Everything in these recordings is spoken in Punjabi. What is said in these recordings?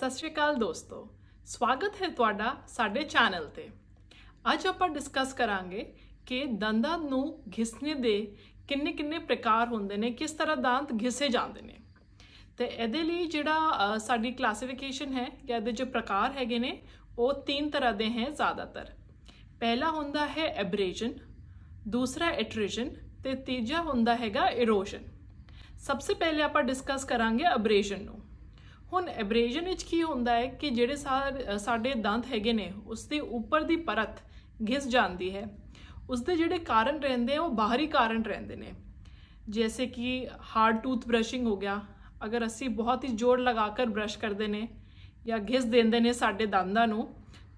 ਸਤਿ ਸ਼੍ਰੀ ਅਕਾਲ ਦੋਸਤੋ ਸਵਾਗਤ ਹੈ ਤੁਹਾਡਾ ਸਾਡੇ ਚੈਨਲ ਤੇ ਅੱਜ ਆਪਾਂ ਡਿਸਕਸ ਕਰਾਂਗੇ ਕਿ ਦੰਦਾਂ ਨੂੰ ਘਿਸਨੇ ਦੇ ਕਿੰਨੇ ਕਿੰਨੇ ਪ੍ਰਕਾਰ ਹੁੰਦੇ ਨੇ ਕਿਸ ਤਰ੍ਹਾਂ ਦੰਦ ਘਿਸੇ ਜਾਂਦੇ ਨੇ ਤੇ ਇਹਦੇ ਲਈ ਜਿਹੜਾ ਸਾਡੀ ਕਲਾਸੀਫਿਕੇਸ਼ਨ ਹੈ ਜਾਂ ਇਹਦੇ ਜੋ ਪ੍ਰਕਾਰ ਹੈਗੇ ਨੇ ਉਹ ਤਿੰਨ ਤਰ੍ਹਾਂ ਦੇ ਹੈ ਜ਼ਿਆਦਾਤਰ ਪਹਿਲਾ ਹੁੰਦਾ ਹੈ ਐਬਰੇਜਨ ਦੂਸਰਾ ਐਟ੍ਰੀਜਨ ਤੇ ਤੀਜਾ ਹੁੰਦਾ ਹੈਗਾ ਇਰੋਸ਼ਨ ਸਭ ਤੋਂ ਪਹਿਲੇ ਆਪਾਂ ਡਿਸਕਸ ਕਰਾਂਗੇ ਅਬਰੇਸ਼ਨ ਨੂੰ ਹੁਣ ਐਬਰੇਜਨ ਵਿੱਚ ਕੀ ਹੁੰਦਾ ਹੈ ਕਿ ਜਿਹੜੇ ਸਾਡੇ ਦੰਦ ਹੈਗੇ ਨੇ ਉਸ ਦੇ ਉੱਪਰ ਦੀ ਪਰਤ ਘਿਸ ਜਾਂਦੀ ਹੈ ਉਸ ਦੇ ਜਿਹੜੇ ਕਾਰਨ ਰਹਿੰਦੇ ਆ ਉਹ ਬਾਹਰੀ ਕਾਰਨ ਰਹਿੰਦੇ ਨੇ ਜੈਸੇ ਕਿ ਹਾਰਡ ਟੂਥ ਬ੍ਰਸ਼ਿੰਗ ਹੋ ਗਿਆ ਅਗਰ ਅਸੀਂ ਬਹੁਤ ਹੀ ਜ਼ੋਰ ਲਗਾ ਕੇ ਬ੍ਰਸ਼ ਕਰਦੇ ਨੇ ਜਾਂ ਘਿਸ ਦਿੰਦੇ ਨੇ ਸਾਡੇ ਦੰਦਾਂ ਨੂੰ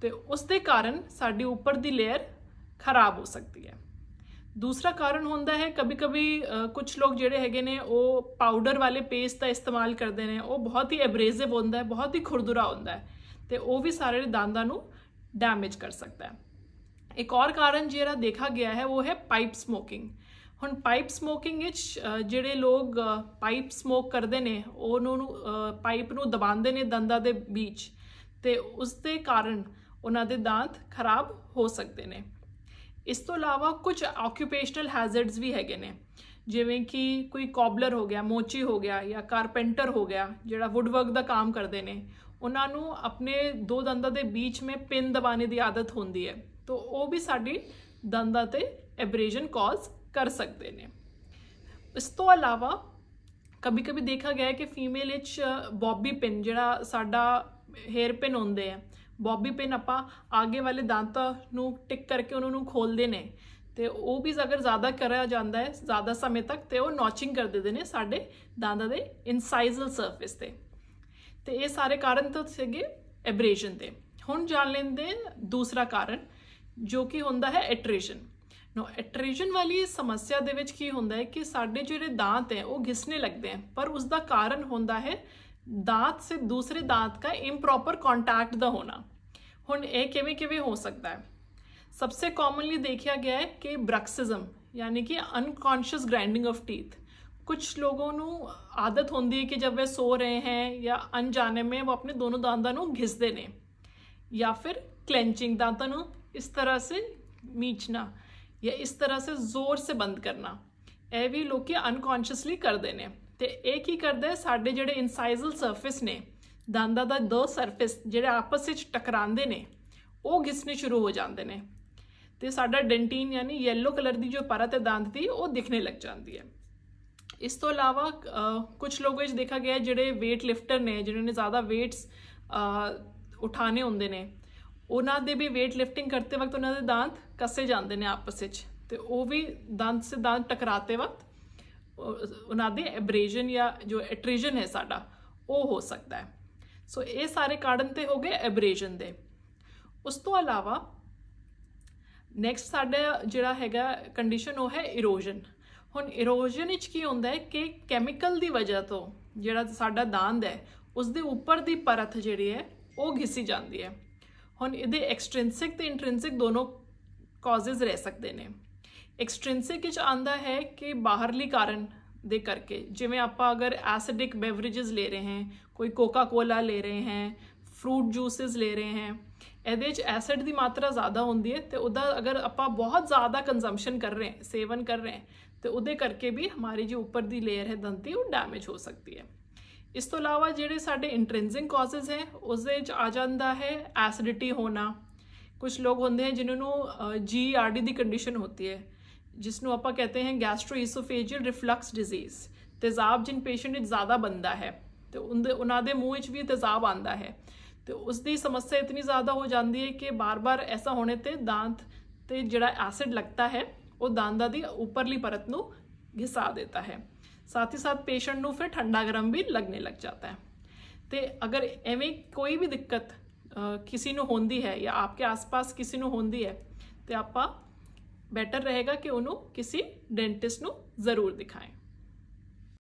ਤੇ ਉਸ ਦੇ ਕਾਰਨ ਸਾਡੀ ਉੱਪਰ ਦੀ ਲੇਅਰ ਖਰਾਬ ਹੋ ਸਕਦੀ ਹੈ ਦੂਸਰਾ ਕਾਰਨ ਹੁੰਦਾ ਹੈ ਕभी-ਕभी ਕੁਝ ਲੋਕ ਜਿਹੜੇ ਹੈਗੇ ਨੇ ਉਹ ਪਾਊਡਰ ਵਾਲੇ ਪੇਸਟ ਦਾ ਇਸਤੇਮਾਲ ਕਰਦੇ ਨੇ ਉਹ ਬਹੁਤ ਹੀ ਐਬਰੇਸਿਵ ਹੁੰਦਾ ਹੈ ਬਹੁਤ ਹੀ ਖੁਰਦੁਰਾ ਹੁੰਦਾ ਹੈ ਤੇ ਉਹ ਵੀ ਸਾਰੇ ਦੰਦਾਂ ਨੂੰ ਡੈਮੇਜ ਕਰ ਸਕਦਾ ਹੈ ਇੱਕ ਹੋਰ ਕਾਰਨ ਜਿਹੜਾ ਦੇਖਾ ਗਿਆ ਹੈ ਉਹ ਹੈ ਪਾਈਪ ਸਮੋਕਿੰਗ ਹੁਣ ਪਾਈਪ ਸਮੋਕਿੰਗ ਵਿੱਚ ਜਿਹੜੇ ਲੋਕ ਪਾਈਪ ਸਮੋਕ ਕਰਦੇ ਨੇ ਉਹਨਾਂ ਨੂੰ ਪਾਈਪ ਨੂੰ ਦਬਾਉਂਦੇ ਨੇ ਦੰਦਾਂ ਦੇ ਵਿੱਚ ਤੇ ਉਸ ਦੇ ਕਾਰਨ ਉਹਨਾਂ ਦੇ ਦੰਦ ਖਰਾਬ ਹੋ ਸਕਦੇ ਨੇ ਇਸ ਤੋਂ ਇਲਾਵਾ ਕੁਝ ਆਕਿਊਪੇਸ਼ਨਲ ਹੈਜ਼ਰਡਸ ਵੀ ਹੈਗੇ ਨੇ ਜਿਵੇਂ ਕਿ ਕੋਈ ਕੋਬਲਰ ਹੋ ਗਿਆ ਮੋਚੀ ਹੋ ਗਿਆ ਜਾਂ ਕਾਰਪੈਂਟਰ ਹੋ ਗਿਆ ਜਿਹੜਾ ਵੁੱਡਵਰਕ ਦਾ ਕੰਮ ਕਰਦੇ ਨੇ ਉਹਨਾਂ ਨੂੰ ਆਪਣੇ ਦੋ ਦੰਦਾਂ ਦੇ ਵਿੱਚ ਮੇ ਪਿੰਨ ਦਬਾਣੇ ਦੀ ਆਦਤ ਹੁੰਦੀ ਹੈ ਤੋਂ ਉਹ ਵੀ ਸਾਡੀ ਦੰਦਾਂ ਤੇ ਐਬਰੇਸ਼ਨ ਕਾਜ਼ ਕਰ ਸਕਦੇ ਨੇ ਇਸ ਤੋਂ ਇਲਾਵਾ ਕبھی ਕبھی ਦੇਖਿਆ ਗਿਆ ਹੈ ਕਿ ਫੀਮੇਲ ਵਿੱਚ ਬੌਬੀ ਪਿੰਨ ਜਿਹੜਾ ਸਾਡਾ ਹੇਅਰ ਪਿਨ ਹੁੰਦੇ ਆ ਬੋਬੀ पिन ਆਪਾਂ ਅੱਗੇ ਵਾਲੇ ਦਾੰਤਾਂ ਨੂੰ ਟਿਕ ਕਰਕੇ ਉਹਨਾਂ ਨੂੰ ਖੋਲਦੇ ਨੇ ਤੇ ਉਹ ਵੀ ਅਗਰ ਜ਼ਿਆਦਾ ਕਰਿਆ ਜਾਂਦਾ ਹੈ ਜ਼ਿਆਦਾ ਸਮੇਂ ਤੱਕ ਤੇ ਉਹ ਨੋਚਿੰਗ ਕਰ ਦਿੰਦੇ ਨੇ ਸਾਡੇ ਦਾੰਦਾਂ ਦੇ ਇਨਸਾਈਜ਼ਲ ਸਰਫੇਸ ਤੇ ਤੇ ਇਹ ਸਾਰੇ ਕਾਰਨ ਤੋਂ ਸੀਗੇ ਐਬਰੇਸ਼ਨ ਦੇ ਹੁਣ ਜਾਣ ਲੈਂਦੇ ਦੂਸਰਾ ਕਾਰਨ ਜੋ ਕਿ ਹੁੰਦਾ ਹੈ ਐਟਰੇਸ਼ਨ ਨੋ ਐਟਰੇਸ਼ਨ ਵਾਲੀ ਸਮੱਸਿਆ ਦੇ ਵਿੱਚ ਕੀ ਹੁੰਦਾ ਹੈ ਕਿ ਸਾਡੇ ਜਿਹੜੇ ਦਾੰਤ ਹੈ ਉਹ ਘਿਸਨੇ ਲੱਗਦੇ ਹਨ ਪਰ ਉਸ ਦਾ ਕਾਰਨ ਹੁੰਦਾ ਹੈ दांत से दूसरे दांत का इम्प्रॉपर कॉन्टैक्ट द होना हूँ यह किमें कि हो सकता है सबसे कॉमनली देखा गया है कि ब्रक्सिजम यानी कि अनकॉन्शियस ग्राइंडिंग ऑफ टीथ कुछ लोगों नू आदत होंगी है कि जब वे सो रहे हैं या अनजाने में वो अपने दोनों दांतों घिसते ने या फिर क्लेंचिंग दांतों इस तरह से मीचना या इस तरह से जोर से बंद करना यह भी लोग अनकॉन्शियसली करते हैं ਤੇ ਇਹ ਕੀ ਕਰਦਾ ਸਾਡੇ ਜਿਹੜੇ ਇਨਸਾਈਜ਼ਲ ਸਰਫੇਸ ਨੇ ਦੰਦਾਂ ਦਾ ਦੋ ਸਰਫੇਸ ਜਿਹੜੇ ਆਪਸ ਵਿੱਚ ਟਕਰਾਉਂਦੇ ਨੇ ਉਹ ਘਿਸਨੇ ਸ਼ੁਰੂ ਹੋ ਜਾਂਦੇ ਨੇ ਤੇ ਸਾਡਾ ਡੈਂਟਿਨ ਯਾਨੀ yellow ਕਲਰ ਦੀ ਜੋ ਪਰਤ ਹੈ ਦੰਦ ਦੀ ਉਹ ਦਿਖਣੇ ਲੱਗ ਜਾਂਦੀ ਹੈ ਇਸ ਤੋਂ ਇਲਾਵਾ ਕੁਝ ਲੋਕਾਂ ਵਿੱਚ ਦੇਖਿਆ ਗਿਆ ਜਿਹੜੇ weight lifter ਨੇ ਜਿਨ੍ਹਾਂ ਨੇ ਜ਼ਿਆਦਾ weights ਉਠਾਣੇ ਹੁੰਦੇ ਨੇ ਉਹਨਾਂ ਦੇ ਵੀ weight lifting ਕਰਦੇ ਵਕਤ ਉਹਨਾਂ ਦੇ ਦੰਦ ਕੱਸੇ ਜਾਂਦੇ ਨੇ ਆਪਸ ਵਿੱਚ ਤੇ ਉਹ ਵੀ ਦੰਦ ਸੇ ਦੰਦ ਟਕਰਾਤੇ ਵਕਤ ਉਹਨਾਂ ਦੇ ਐਬਰੇਜਨ ਜਾਂ ਜੋ ਐਟ੍ਰੀਜਨ ਹੈ ਸਾਡਾ ਉਹ ਹੋ ਸਕਦਾ ਹੈ ਸੋ ਇਹ ਸਾਰੇ ਕਾਰਨ ਤੇ ਹੋ ਗਏ ਐਬਰੇਜਨ ਦੇ ਉਸ ਤੋਂ ਇਲਾਵਾ ਨੈਕਸਟ ਸਾਡਾ ਜਿਹੜਾ ਹੈਗਾ ਕੰਡੀਸ਼ਨ ਉਹ ਹੈ ਇਰੋਜਨ ਹੁਣ ਇਰੋਜਨ ਵਿੱਚ ਕੀ ਹੁੰਦਾ ਹੈ ਕਿ ਕੈਮੀਕਲ ਦੀ ਵਜ੍ਹਾ ਤੋਂ ਜਿਹੜਾ ਸਾਡਾ ਦਾੰਦ ਹੈ ਉਸ ਦੇ ਉੱਪਰ ਦੀ ਪਰਤ ਜਿਹੜੀ ਹੈ ਉਹ ਘਿਸੀ ਜਾਂਦੀ ਹੈ ਹੁਣ ਇਹਦੇ ਐਕਸਟ੍ਰਿੰਸਿਕ ਤੇ ਇੰਟ੍ਰਿੰਸਿਕ ਦੋਨੋਂ ਕਾਜ਼ਸ ਰਹਿ ਸਕਦੇ ਨੇ ਐਕਸਟ੍ਰਿੰਸਿਕ ਵਿੱਚ ਆਂਦਾ ਹੈ ਕਿ ਬਾਹਰਲੀ ਕਾਰਨ ਦੇ ਕਰਕੇ ਜਿਵੇਂ ਆਪਾਂ ਅਗਰ ਐਸਿਡਿਕ ਬੇਵਰੇजेस ਲੈ ਰਹੇ ਹਾਂ ਕੋਈ ਕੋਕਾ ਕੋਲਾ ਲੈ ਰਹੇ ਹਾਂ ਫਰੂਟ ਜੂਸਸ ਲੈ ਰਹੇ ਹਾਂ ਇਹਦੇ ਵਿੱਚ ਐਸਿਡ ਦੀ ਮਾਤਰਾ ਜ਼ਿਆਦਾ ਹੁੰਦੀ ਹੈ ਤੇ ਉਹਦਾ ਅਗਰ ਆਪਾਂ ਬਹੁਤ ਜ਼ਿਆਦਾ ਕੰਜ਼ੰਪਸ਼ਨ ਕਰ ਰਹੇ ਹਾਂ ਸੇਵਨ ਕਰ ਰਹੇ ਹਾਂ ਤੇ ਉਹਦੇ ਕਰਕੇ ਵੀ ਹਮਾਰੀ ਜੋ ਉੱਪਰ ਦੀ ਲੇਅਰ ਹੈ ਦੰਤੀ ਉਹ ਡੈਮੇਜ ਹੋ ਸਕਦੀ ਹੈ ਇਸ ਤੋਂ ਇਲਾਵਾ ਜਿਹੜੇ ਸਾਡੇ ਇੰਟ੍ਰਿੰਸਿਕ ਕਾਜ਼ਸ ਹੈ ਉਸ ਦੇ ਵਿੱਚ ਆ ਜਾਂਦਾ ਹੈ ਐਸਿਡਿਟੀ ਹੋਣਾ ਕੁਝ ਲੋਕ ਹੁੰਦੇ ਹਨ ਜਿਨ੍ਹਾਂ ਨੂੰ ਜੀ ਆਰਡੀ ਦੀ ਕੰਡੀਸ਼ਨ ਹੁੰਦੀ ਹੈ जिस ਆਪਾਂ कहते हैं ਗੈਸਟ੍ਰੋਇਸੋਫੇਜੀਅਲ ਰਿਫਲਕਸ ਡਿਜ਼ੀਜ਼ ਤੇਜ਼ਾਬ ਜਿਨ ਪੇਸ਼ੈਂਟ ਵਿੱਚ ਜ਼ਿਆਦਾ ਬੰਦਾ ਹੈ ਤੇ ਉਹਨਾਂ ਦੇ ਮੂੰਹ ਵਿੱਚ ਵੀ ਤੇਜ਼ਾਬ ਆਂਦਾ ਹੈ ਤੇ ਉਸ ਦੀ ਸਮੱਸਿਆ ਇਤਨੀ ਜ਼ਿਆਦਾ ਹੋ ਜਾਂਦੀ ਹੈ ਕਿ ਬਾਰ-ਬਾਰ ਐਸਾ ਹੋਣੇ ਤੇ ਦਾੰਤ ਤੇ ਜਿਹੜਾ ਐਸਿਡ ਲੱਗਦਾ ਹੈ ਉਹ ਦਾੰਦਾ ਦੀ ਉੱਪਰਲੀ ਪਰਤ ਨੂੰ ਘਿਸਾ ਦਿੰਦਾ ਹੈ ਸਾਥ ਹੀ ਸਾਥ ਪੇਸ਼ੈਂਟ ਨੂੰ ਫਿਰ ਠੰਡਾ ਗਰਮ ਵੀ ਲੱਗਨੇ ਲੱਗ ਜਾਂਦਾ ਹੈ ਤੇ ਅਗਰ ਐਵੇਂ ਕੋਈ ਵੀ ਦਿੱਕਤ ਕਿਸੇ ਨੂੰ ਹੁੰਦੀ ਹੈ ਜਾਂ ਆਪਕੇ ਆਸ-ਪਾਸ ਕਿਸੇ ਨੂੰ ਹੁੰਦੀ ਹੈ ਤੇ ਆਪਾਂ ਬੈਟਰ ਰਹੇਗਾ ਕਿ ਉਹਨੂੰ ਕਿਸੇ ਡੈਂਟਿਸਟ ਨੂੰ ਜ਼ਰੂਰ ਦਿਖਾਏ